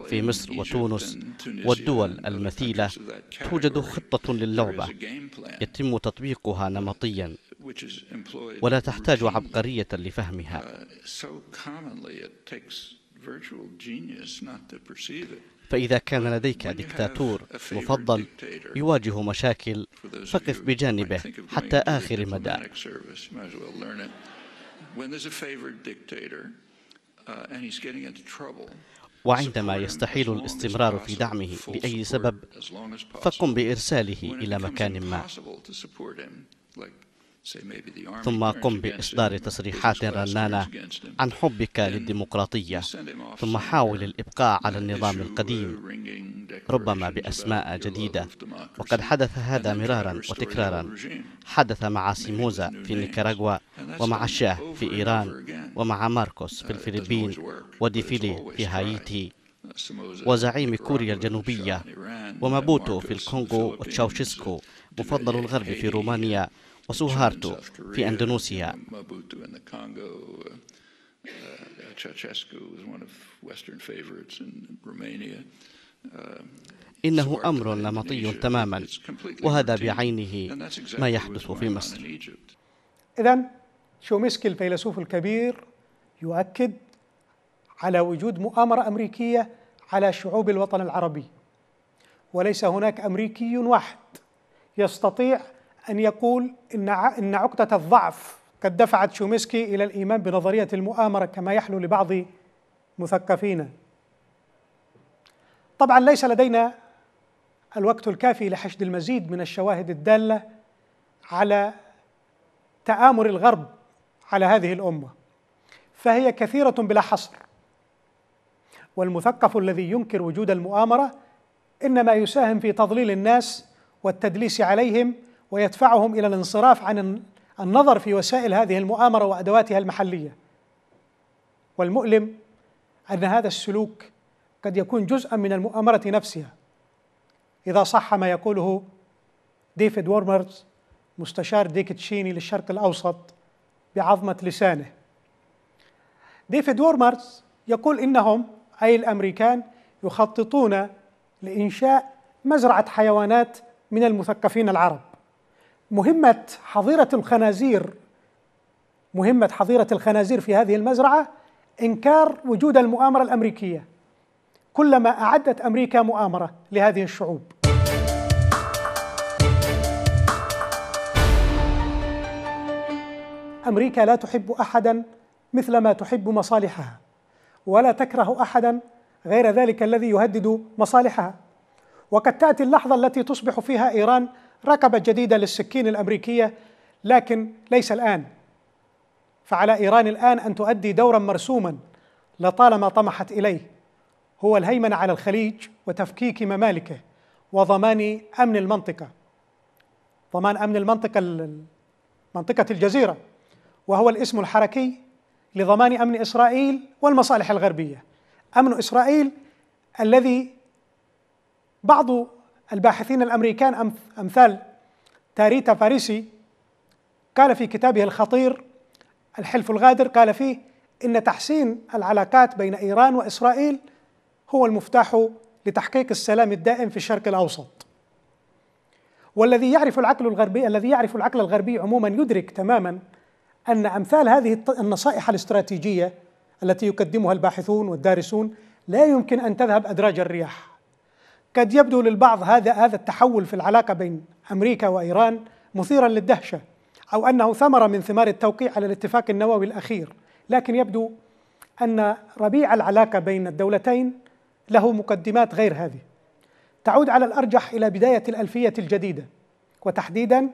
في مصر وتونس والدول المثيلة توجد خطة للعبة يتم تطبيقها نمطيا ولا تحتاج عبقرية لفهمها uh, فإذا كان لديك دكتاتور مفضل يواجه مشاكل فقف بجانبه حتى آخر مدى وعندما يستحيل الاستمرار في دعمه لأي سبب فقم بإرساله إلى مكان ما ثم قم بإصدار تصريحات رنانة عن حبك للديمقراطية ثم حاول الإبقاء على النظام القديم ربما بأسماء جديدة وقد حدث هذا مرارا وتكرارا حدث مع سيموزا في نيكاراغوا ومع الشاه في إيران ومع ماركوس في uh, الفلبين وديفيلي في هايتي uh, وزعيم كوريا الجنوبية ومابوتو في الكونغو وتشاوشيسكو مفضل الغرب في رومانيا وسوهارتو في أندونوسيا uh, uh, uh, إنه أمر نمطي تماما وهذا بعينه ما يحدث في مصر إذا شومسكي الفيلسوف الكبير يؤكد على وجود مؤامرة أمريكية على شعوب الوطن العربي وليس هناك أمريكي واحد يستطيع أن يقول إن عقدة الضعف قد دفعت شومسكي إلى الإيمان بنظرية المؤامرة كما يحلو لبعض مثقفينا طبعا ليس لدينا الوقت الكافي لحشد المزيد من الشواهد الدالة على تآمر الغرب على هذه الأمة فهي كثيرة بلا حصر والمثقف الذي ينكر وجود المؤامرة إنما يساهم في تضليل الناس والتدليس عليهم ويدفعهم الى الانصراف عن النظر في وسائل هذه المؤامره وادواتها المحليه والمؤلم ان هذا السلوك قد يكون جزءا من المؤامره نفسها اذا صح ما يقوله ديفيد وورمرز مستشار ديك تشيني للشرق الاوسط بعظمه لسانه ديفيد وورمرز يقول انهم اي الامريكان يخططون لانشاء مزرعه حيوانات من المثقفين العرب مهمة حظيرة الخنازير مهمة حظيرة الخنازير في هذه المزرعة إنكار وجود المؤامرة الأمريكية كلما أعدت أمريكا مؤامرة لهذه الشعوب أمريكا لا تحب أحدا مثل ما تحب مصالحها ولا تكره أحدا غير ذلك الذي يهدد مصالحها وقد تأتي اللحظة التي تصبح فيها إيران رقبة جديدة للسكين الأمريكية لكن ليس الآن فعلى إيران الآن أن تؤدي دورا مرسوما لطالما طمحت إليه هو الهيمنة على الخليج وتفكيك ممالكه وضمان أمن المنطقة ضمان أمن المنطقة منطقة الجزيرة وهو الاسم الحركي لضمان أمن إسرائيل والمصالح الغربية أمن إسرائيل الذي بعض الباحثين الامريكان امثال تاريتا فاريسي قال في كتابه الخطير الحلف الغادر قال فيه ان تحسين العلاقات بين ايران واسرائيل هو المفتاح لتحقيق السلام الدائم في الشرق الاوسط. والذي يعرف العقل الغربي الذي يعرف العقل الغربي عموما يدرك تماما ان امثال هذه النصائح الاستراتيجيه التي يقدمها الباحثون والدارسون لا يمكن ان تذهب ادراج الرياح. قد يبدو للبعض هذا هذا التحول في العلاقه بين امريكا وايران مثيرا للدهشه او انه ثمره من ثمار التوقيع على الاتفاق النووي الاخير، لكن يبدو ان ربيع العلاقه بين الدولتين له مقدمات غير هذه. تعود على الارجح الى بدايه الالفيه الجديده وتحديدا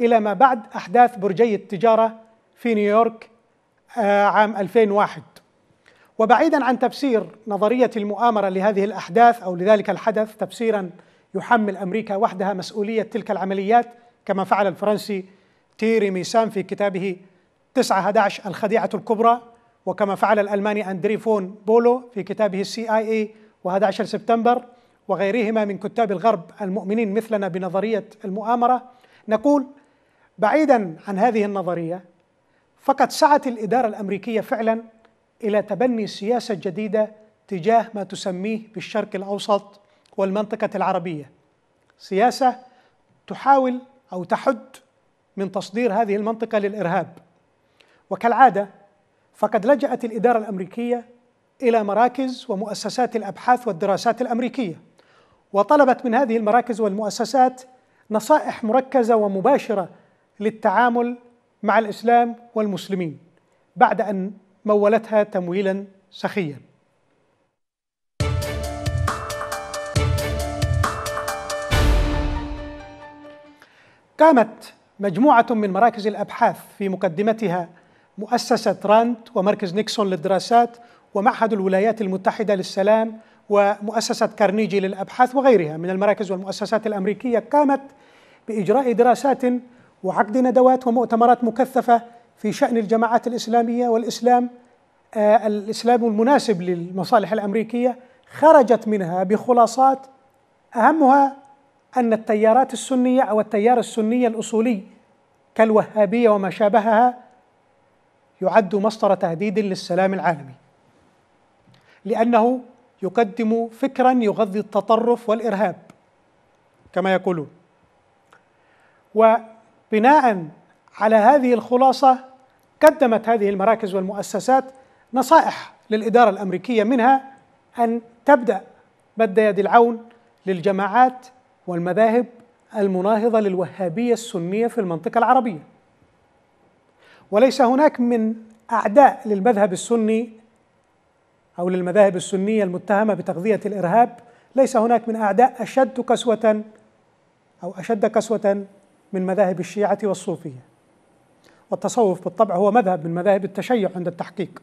الى ما بعد احداث برجي التجاره في نيويورك آه، عام 2001 وبعيدا عن تفسير نظريه المؤامره لهذه الاحداث او لذلك الحدث تفسيرا يحمل امريكا وحدها مسؤوليه تلك العمليات كما فعل الفرنسي تيري ميسان في كتابه 9/11 الخديعه الكبرى وكما فعل الالماني اندري فون بولو في كتابه السي اي اي و11 سبتمبر وغيرهما من كتاب الغرب المؤمنين مثلنا بنظريه المؤامره نقول بعيدا عن هذه النظريه فقد سعت الاداره الامريكيه فعلا إلى تبني سياسة جديدة تجاه ما تسميه بالشرق الأوسط والمنطقة العربية سياسة تحاول أو تحد من تصدير هذه المنطقة للإرهاب وكالعادة فقد لجأت الإدارة الأمريكية إلى مراكز ومؤسسات الأبحاث والدراسات الأمريكية وطلبت من هذه المراكز والمؤسسات نصائح مركزة ومباشرة للتعامل مع الإسلام والمسلمين بعد أن مولتها تمويلا سخيا قامت مجموعة من مراكز الأبحاث في مقدمتها مؤسسة راند ومركز نيكسون للدراسات ومعهد الولايات المتحدة للسلام ومؤسسة كارنيجي للأبحاث وغيرها من المراكز والمؤسسات الأمريكية قامت بإجراء دراسات وعقد ندوات ومؤتمرات مكثفة في شأن الجماعات الإسلامية والإسلام آه، الإسلام المناسب للمصالح الأمريكية خرجت منها بخلاصات أهمها أن التيارات السنية أو التيار السني الأصولي كالوهابية وما شابهها يعد مصدر تهديد للسلام العالمي لأنه يقدم فكرا يغذي التطرف والإرهاب كما يقولون وبناء على هذه الخلاصة قدمت هذه المراكز والمؤسسات نصائح للإدارة الأمريكية منها أن تبدأ مد يد العون للجماعات والمذاهب المناهضة للوهابية السنية في المنطقة العربية وليس هناك من أعداء للمذهب السني أو للمذاهب السنية المتهمة بتغذية الإرهاب ليس هناك من أعداء أشد كسوة أو أشد كسوة من مذاهب الشيعة والصوفية والتصوف بالطبع هو مذهب من مذاهب التشيع عند التحقيق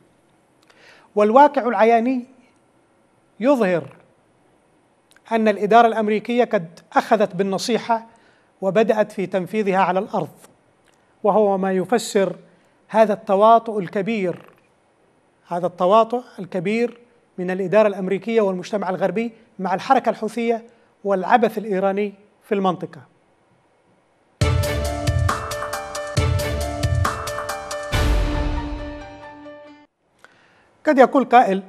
والواقع العياني يظهر ان الاداره الامريكيه قد اخذت بالنصيحه وبدات في تنفيذها على الارض وهو ما يفسر هذا التواطؤ الكبير هذا التواطؤ الكبير من الاداره الامريكيه والمجتمع الغربي مع الحركه الحوثيه والعبث الايراني في المنطقه قد يقول قائل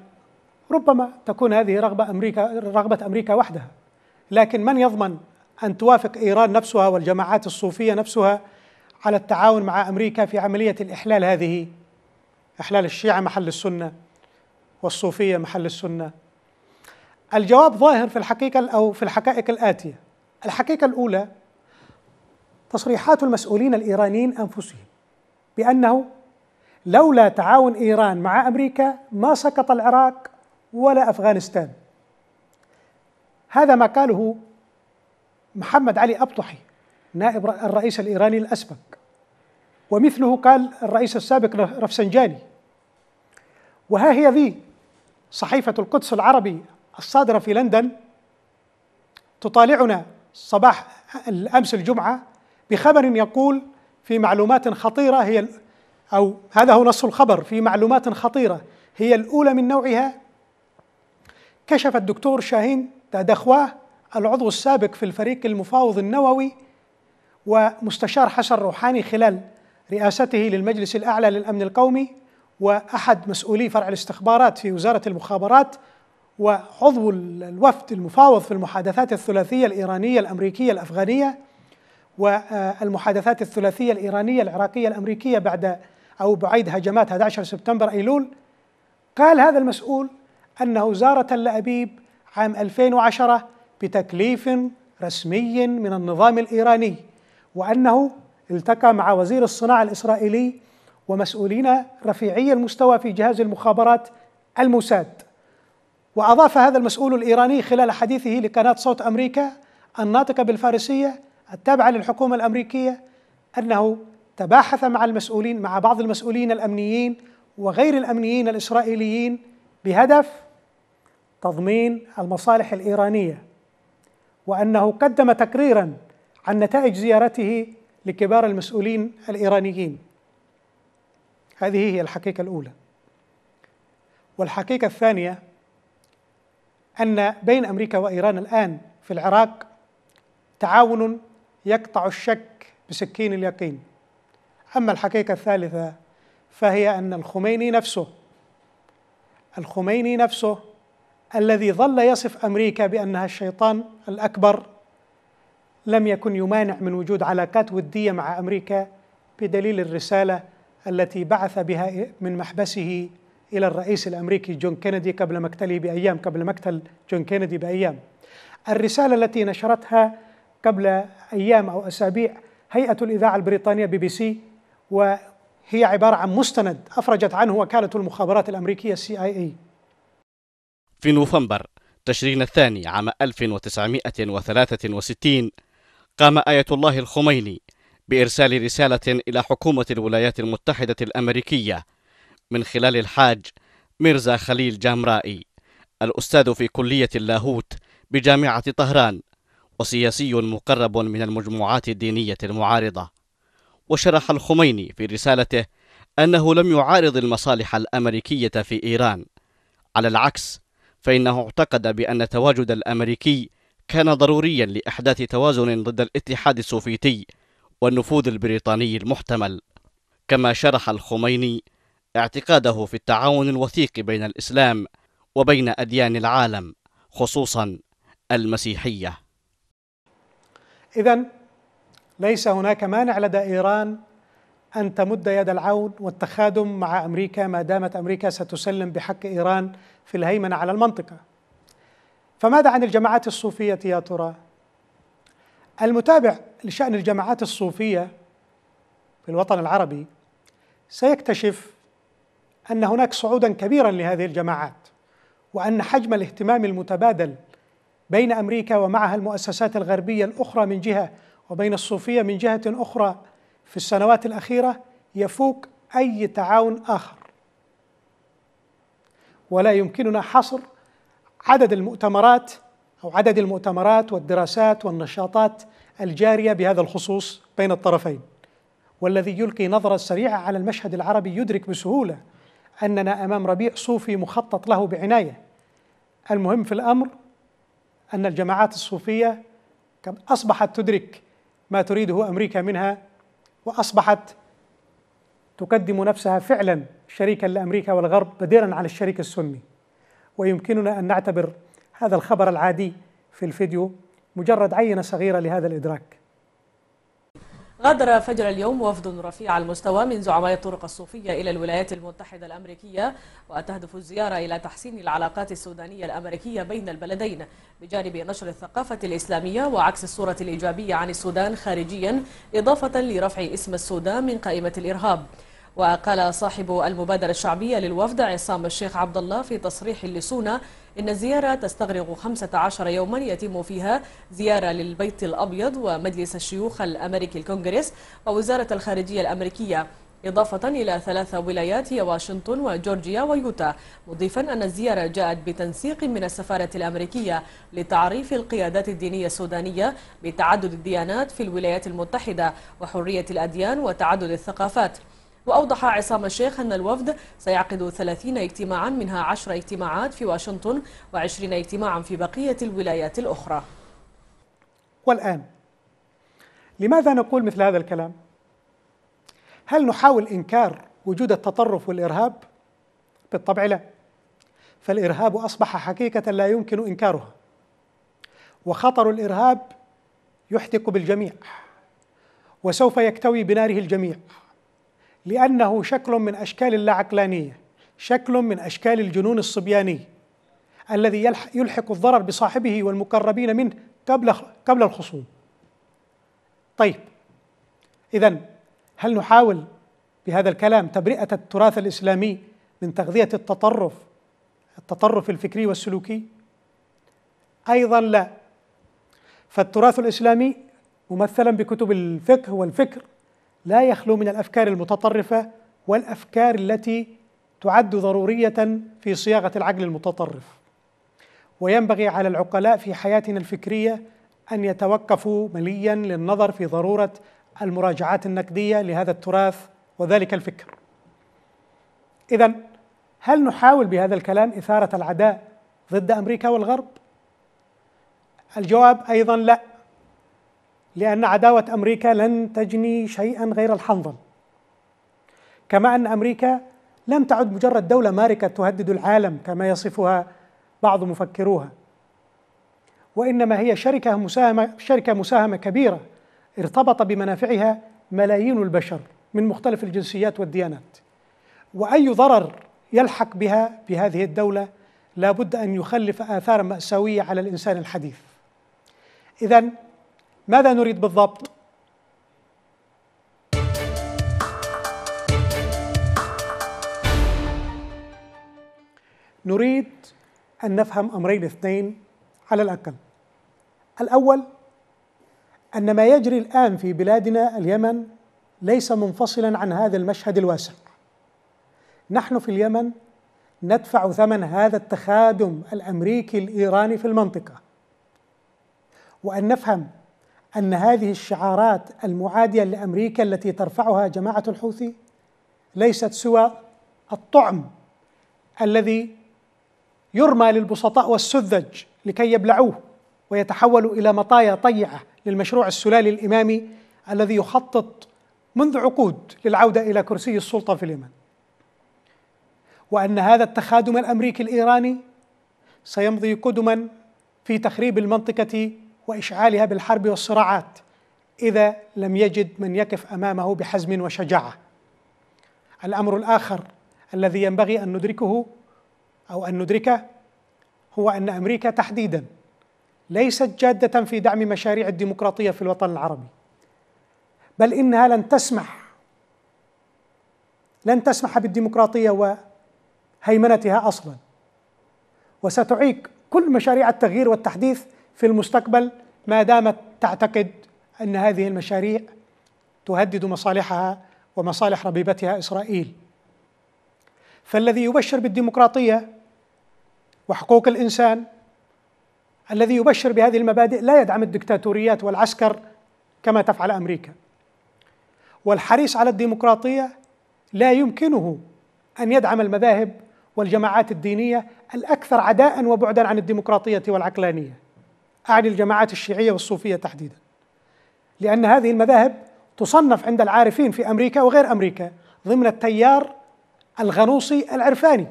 ربما تكون هذه رغبة أمريكا رغبة أمريكا وحدها لكن من يضمن أن توافق إيران نفسها والجماعات الصوفية نفسها على التعاون مع أمريكا في عملية الإحلال هذه إحلال الشيعة محل السنة والصوفية محل السنة الجواب ظاهر في الحقيقة أو في الحقائق الآتية الحقيقة الأولى تصريحات المسؤولين الإيرانيين أنفسهم بأنه لولا تعاون ايران مع امريكا ما سقط العراق ولا افغانستان هذا ما قاله محمد علي ابطحي نائب الرئيس الايراني الاسبق ومثله قال الرئيس السابق رفسنجاني وها هي ذي صحيفه القدس العربي الصادره في لندن تطالعنا صباح امس الجمعه بخبر يقول في معلومات خطيره هي أو هذا هو نص الخبر في معلومات خطيرة هي الأولى من نوعها كشف الدكتور شاهين تادخواه العضو السابق في الفريق المفاوض النووي ومستشار حسن روحاني خلال رئاسته للمجلس الأعلى للأمن القومي وأحد مسؤولي فرع الاستخبارات في وزارة المخابرات وعضو الوفد المفاوض في المحادثات الثلاثية الإيرانية الأمريكية الأفغانية والمحادثات الثلاثية الإيرانية العراقية الأمريكية بعد أو بعيد هجمات 11 سبتمبر أيلول قال هذا المسؤول أنه زار تل أبيب عام 2010 بتكليف رسمي من النظام الإيراني وأنه التقى مع وزير الصناعة الإسرائيلي ومسؤولين رفيعي المستوى في جهاز المخابرات الموساد وأضاف هذا المسؤول الإيراني خلال حديثه لقناة صوت أمريكا الناطقة بالفارسية التابعة للحكومة الأمريكية أنه تباحث مع المسؤولين مع بعض المسؤولين الامنيين وغير الامنيين الاسرائيليين بهدف تضمين المصالح الايرانيه وانه قدم تقريرا عن نتائج زيارته لكبار المسؤولين الايرانيين هذه هي الحقيقه الاولى والحقيقه الثانيه ان بين امريكا وايران الان في العراق تعاون يقطع الشك بسكين اليقين أما الحقيقة الثالثة فهي أن الخميني نفسه الخميني نفسه الذي ظل يصف أمريكا بأنها الشيطان الأكبر لم يكن يمانع من وجود علاقات ودية مع أمريكا بدليل الرسالة التي بعث بها من محبسه إلى الرئيس الأمريكي جون كينيدي قبل مقتله بأيام قبل مقتل جون كينيدي بأيام الرسالة التي نشرتها قبل أيام أو أسابيع هيئة الإذاعة البريطانية بي بي سي وهي عبارة عن مستند أفرجت عنه وكالة المخابرات الأمريكية آي إي في نوفمبر تشرين الثاني عام 1963 قام آية الله الخميني بإرسال رسالة إلى حكومة الولايات المتحدة الأمريكية من خلال الحاج ميرزا خليل جامرائي الأستاذ في كلية اللاهوت بجامعة طهران وسياسي مقرب من المجموعات الدينية المعارضة وشرح الخميني في رسالته أنه لم يعارض المصالح الأمريكية في إيران على العكس فإنه اعتقد بأن التواجد الأمريكي كان ضروريا لإحداث توازن ضد الاتحاد السوفيتي والنفوذ البريطاني المحتمل كما شرح الخميني اعتقاده في التعاون الوثيق بين الإسلام وبين أديان العالم خصوصا المسيحية إذا ليس هناك مانع لدى ايران ان تمد يد العون والتخادم مع امريكا ما دامت امريكا ستسلم بحق ايران في الهيمنه على المنطقه. فماذا عن الجماعات الصوفيه يا ترى؟ المتابع لشان الجماعات الصوفيه في الوطن العربي سيكتشف ان هناك صعودا كبيرا لهذه الجماعات وان حجم الاهتمام المتبادل بين امريكا ومعها المؤسسات الغربيه الاخرى من جهه وبين الصوفية من جهة أخرى في السنوات الأخيرة يفوق أي تعاون آخر ولا يمكننا حصر عدد المؤتمرات أو عدد المؤتمرات والدراسات والنشاطات الجارية بهذا الخصوص بين الطرفين والذي يلقي نظرة سريعة على المشهد العربي يدرك بسهولة أننا أمام ربيع صوفي مخطط له بعناية المهم في الأمر أن الجماعات الصوفية أصبحت تدرك ما تريده امريكا منها واصبحت تقدم نفسها فعلا شريكا لامريكا والغرب بديلا عن الشريك السني ويمكننا ان نعتبر هذا الخبر العادي في الفيديو مجرد عينه صغيره لهذا الادراك غادر فجر اليوم وفد رفيع المستوى من زعماء الطرق الصوفية إلى الولايات المتحدة الأمريكية وتهدف الزيارة إلى تحسين العلاقات السودانية الأمريكية بين البلدين بجانب نشر الثقافة الإسلامية وعكس الصورة الإيجابية عن السودان خارجيا إضافة لرفع اسم السودان من قائمة الإرهاب وقال صاحب المبادرة الشعبية للوفد عصام الشيخ عبد الله في تصريح لسونا إن الزيارة تستغرق 15 يوما يتم فيها زيارة للبيت الأبيض ومجلس الشيوخ الأمريكي الكونغرس ووزارة الخارجية الأمريكية إضافة إلى ثلاث ولايات هي واشنطن وجورجيا ويوتا مضيفا أن الزيارة جاءت بتنسيق من السفارة الأمريكية لتعريف القيادات الدينية السودانية بتعدد الديانات في الولايات المتحدة وحرية الأديان وتعدد الثقافات وأوضح عصام الشيخ أن الوفد سيعقد 30 اجتماعا منها 10 اجتماعات في واشنطن و20 اجتماعا في بقية الولايات الأخرى والآن لماذا نقول مثل هذا الكلام؟ هل نحاول إنكار وجود التطرف والإرهاب؟ بالطبع لا فالإرهاب أصبح حقيقة لا يمكن إنكارها وخطر الإرهاب يحتق بالجميع وسوف يكتوي بناره الجميع لأنه شكل من أشكال اللاعقلانية شكل من أشكال الجنون الصبياني الذي يلحق الضرر بصاحبه والمقربين منه قبل قبل الخصوم. طيب إذا هل نحاول بهذا الكلام تبرئة التراث الإسلامي من تغذية التطرف التطرف الفكري والسلوكي؟ أيضا لا فالتراث الإسلامي ممثلا بكتب الفقه والفكر لا يخلو من الافكار المتطرفه والافكار التي تعد ضروريه في صياغه العقل المتطرف وينبغي على العقلاء في حياتنا الفكريه ان يتوقفوا مليا للنظر في ضروره المراجعات النقديه لهذا التراث وذلك الفكر اذا هل نحاول بهذا الكلام اثاره العداء ضد امريكا والغرب الجواب ايضا لا لأن عداوة أمريكا لن تجني شيئا غير الحنظل كما أن أمريكا لم تعد مجرد دولة ماركة تهدد العالم كما يصفها بعض مفكروها وإنما هي شركة مساهمة, شركة مساهمة كبيرة ارتبط بمنافعها ملايين البشر من مختلف الجنسيات والديانات وأي ضرر يلحق بها بهذه الدولة لابد أن يخلف آثار مأساوية على الإنسان الحديث إذا ماذا نريد بالضبط؟ نريد أن نفهم أمرين اثنين على الأقل الأول أن ما يجري الآن في بلادنا اليمن ليس منفصلا عن هذا المشهد الواسع نحن في اليمن ندفع ثمن هذا التخادم الأمريكي الإيراني في المنطقة وأن نفهم ان هذه الشعارات المعاديه لامريكا التي ترفعها جماعه الحوثي ليست سوى الطعم الذي يرمى للبسطاء والسذج لكي يبلعوه ويتحول الى مطايا طيعه للمشروع السلالي الامامي الذي يخطط منذ عقود للعوده الى كرسي السلطه في اليمن. وان هذا التخادم الامريكي الايراني سيمضي قدما في تخريب المنطقه وإشعالها بالحرب والصراعات إذا لم يجد من يقف أمامه بحزم وشجاعة الأمر الآخر الذي ينبغي أن ندركه أو أن ندركه هو أن أمريكا تحديدا ليست جادة في دعم مشاريع الديمقراطية في الوطن العربي بل إنها لن تسمح لن تسمح بالديمقراطية وهيمنتها أصلا وستعيق كل مشاريع التغيير والتحديث في المستقبل ما دامت تعتقد ان هذه المشاريع تهدد مصالحها ومصالح ربيبتها اسرائيل فالذي يبشر بالديمقراطيه وحقوق الانسان الذي يبشر بهذه المبادئ لا يدعم الدكتاتوريات والعسكر كما تفعل امريكا والحريص على الديمقراطيه لا يمكنه ان يدعم المذاهب والجماعات الدينيه الاكثر عداء وبعدا عن الديمقراطيه والعقلانيه اعني الجماعات الشيعيه والصوفيه تحديدا لان هذه المذاهب تصنف عند العارفين في امريكا وغير امريكا ضمن التيار الغنوصي العرفاني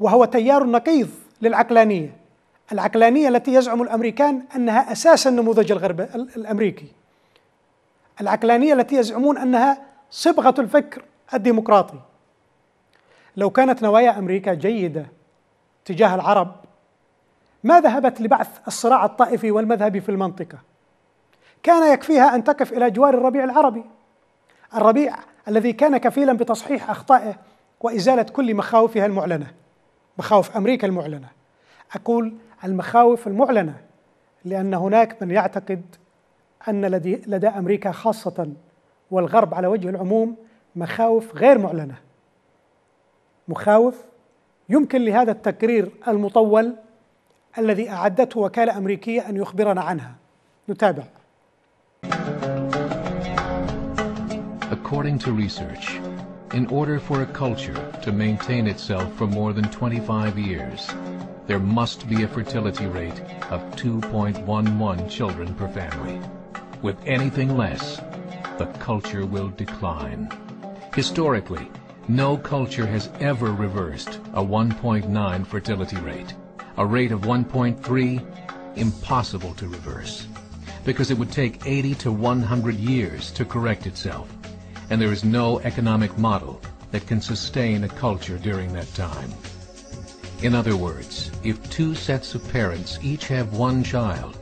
وهو تيار نقيض للعقلانيه العقلانيه التي يزعم الامريكان انها اساس النموذج الغرب الامريكي العقلانيه التي يزعمون انها صبغه الفكر الديمقراطي لو كانت نوايا امريكا جيده تجاه العرب ما ذهبت لبعث الصراع الطائفي والمذهبي في المنطقة كان يكفيها أن تقف إلى جوار الربيع العربي الربيع الذي كان كفيلا بتصحيح أخطائه وإزالة كل مخاوفها المعلنة مخاوف أمريكا المعلنة أقول المخاوف المعلنة لأن هناك من يعتقد أن لدى أمريكا خاصة والغرب على وجه العموم مخاوف غير معلنة مخاوف يمكن لهذا التقرير المطول الذي أعدته وكالة أمريكية أن يخبرنا عنها نتابع According to research, in order for a culture to maintain itself for more than 25 years, there must be a fertility rate of 2.11 children per family. With anything less, the culture will decline. Historically, no culture has ever reversed a 1.9 fertility rate a rate of 1.3, impossible to reverse, because it would take 80 to 100 years to correct itself, and there is no economic model that can sustain a culture during that time. In other words, if two sets of parents each have one child,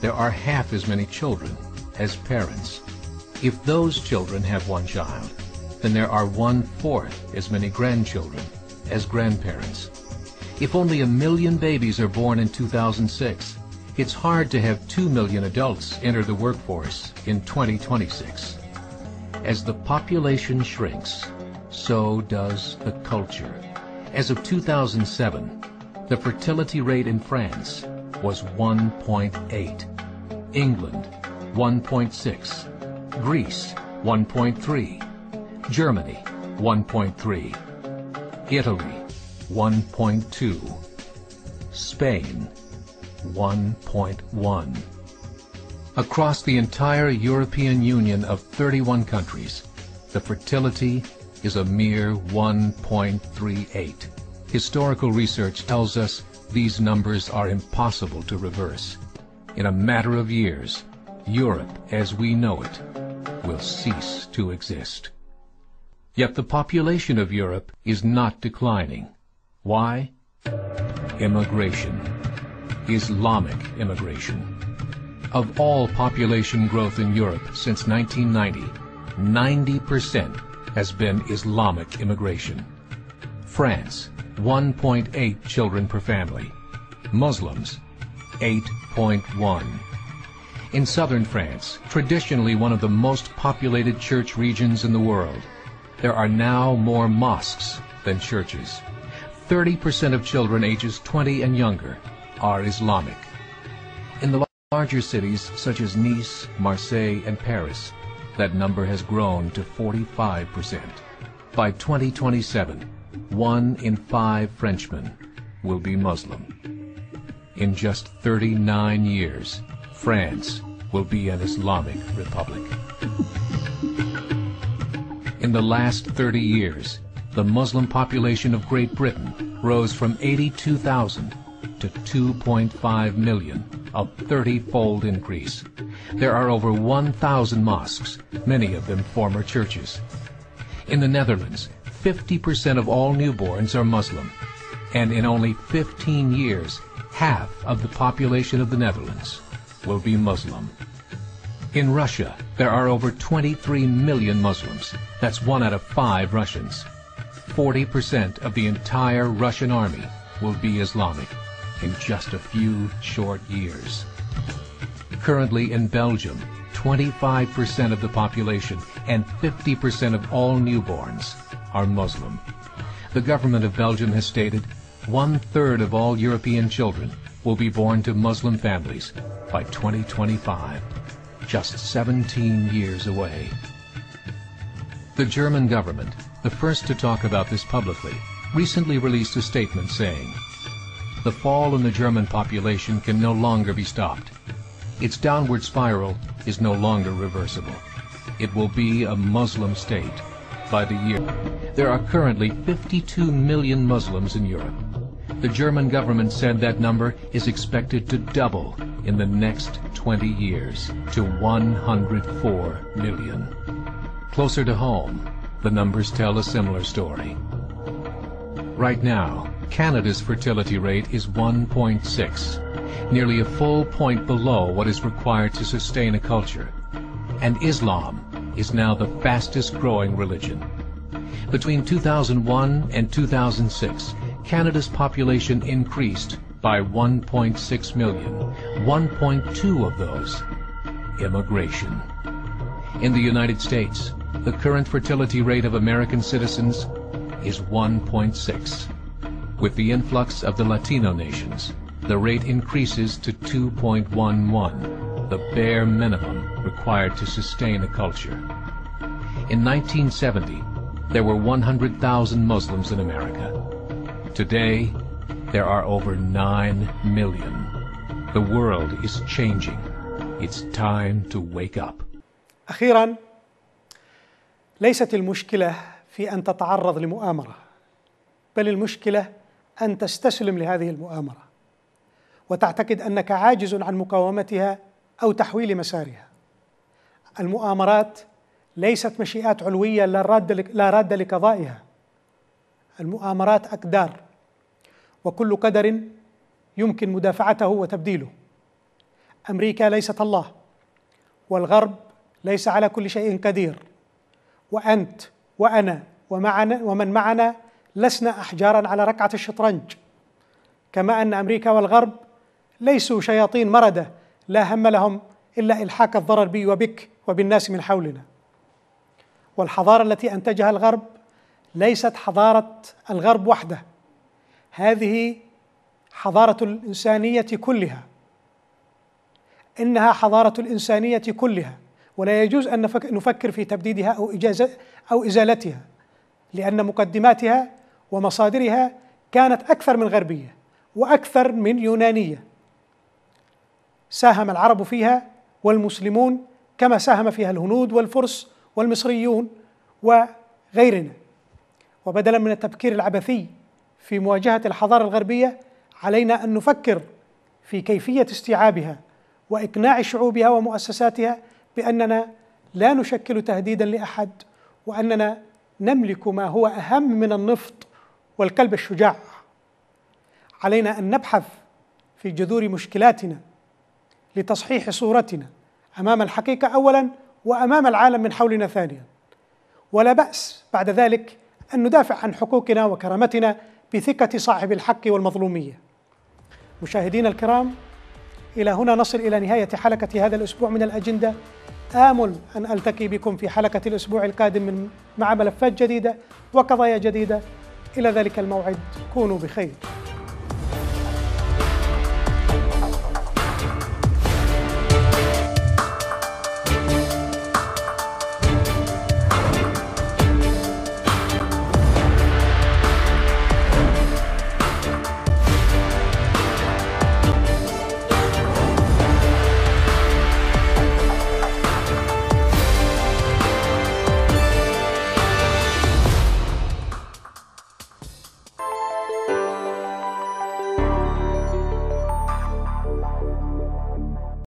there are half as many children as parents. If those children have one child, then there are one-fourth as many grandchildren as grandparents. If only a million babies are born in 2006, it's hard to have 2 million adults enter the workforce in 2026. As the population shrinks, so does the culture. As of 2007, the fertility rate in France was 1.8, England 1.6, Greece 1.3, Germany 1.3, Italy 1.2 Spain 1.1 Across the entire European Union of 31 countries, the fertility is a mere 1.38. Historical research tells us these numbers are impossible to reverse. In a matter of years, Europe as we know it will cease to exist. Yet the population of Europe is not declining. Why? Immigration. Islamic immigration. Of all population growth in Europe since 1990, 90% has been Islamic immigration. France, 1.8 children per family. Muslims, 8.1. In southern France, traditionally one of the most populated church regions in the world, there are now more mosques than churches. 30% of children ages 20 and younger are Islamic. In the larger cities such as Nice, Marseille, and Paris, that number has grown to 45%. By 2027, one in five Frenchmen will be Muslim. In just 39 years, France will be an Islamic republic. In the last 30 years, the Muslim population of Great Britain rose from 82,000 to 2.5 million, a 30-fold increase. There are over 1,000 mosques, many of them former churches. In the Netherlands, 50% of all newborns are Muslim, and in only 15 years, half of the population of the Netherlands will be Muslim. In Russia, there are over 23 million Muslims. That's one out of five Russians. 40% of the entire Russian army will be Islamic in just a few short years. Currently in Belgium, 25% of the population and 50% of all newborns are Muslim. The government of Belgium has stated one-third of all European children will be born to Muslim families by 2025, just 17 years away. The German government the first to talk about this publicly, recently released a statement saying, The fall in the German population can no longer be stopped. Its downward spiral is no longer reversible. It will be a Muslim state by the year. There are currently 52 million Muslims in Europe. The German government said that number is expected to double in the next 20 years to 104 million. Closer to home, the numbers tell a similar story. Right now, Canada's fertility rate is 1.6, nearly a full point below what is required to sustain a culture. And Islam is now the fastest growing religion. Between 2001 and 2006, Canada's population increased by 1.6 million, 1.2 of those immigration. In the United States, the current fertility rate of American citizens is 1.6. With the influx of the Latino nations, the rate increases to 2.11, the bare minimum required to sustain a culture. In 1970, there were 100,000 Muslims in America. Today, there are over 9 million. The world is changing. It's time to wake up. أخيرا ليست المشكله في ان تتعرض لمؤامره بل المشكله ان تستسلم لهذه المؤامره وتعتقد انك عاجز عن مقاومتها او تحويل مسارها المؤامرات ليست مشيئات علويه لا راد لا لقضائها المؤامرات اقدار وكل قدر يمكن مدافعته وتبديله امريكا ليست الله والغرب ليس على كل شيء قدير وأنت وأنا ومعنا ومن معنا لسنا أحجارا على ركعة الشطرنج كما أن أمريكا والغرب ليسوا شياطين مردة لا هم لهم إلا إلحاق الضرر بي وبك وبالناس من حولنا والحضارة التي أنتجها الغرب ليست حضارة الغرب وحده هذه حضارة الإنسانية كلها إنها حضارة الإنسانية كلها ولا يجوز أن نفكر في تبديدها أو, إجازة أو إزالتها لأن مقدماتها ومصادرها كانت أكثر من غربية وأكثر من يونانية ساهم العرب فيها والمسلمون كما ساهم فيها الهنود والفرس والمصريون وغيرنا وبدلا من التفكير العبثي في مواجهة الحضارة الغربية علينا أن نفكر في كيفية استيعابها وإقناع شعوبها ومؤسساتها باننا لا نشكل تهديدا لاحد واننا نملك ما هو اهم من النفط والكلب الشجاع علينا ان نبحث في جذور مشكلاتنا لتصحيح صورتنا امام الحقيقه اولا وامام العالم من حولنا ثانيا ولا باس بعد ذلك ان ندافع عن حقوقنا وكرامتنا بثقه صاحب الحق والمظلوميه مشاهدينا الكرام الى هنا نصل الى نهايه حلقه هذا الاسبوع من الاجنده آمل أن ألتقي بكم في حلقة الأسبوع القادم من مع ملفات جديدة وقضايا جديدة إلى ذلك الموعد كونوا بخير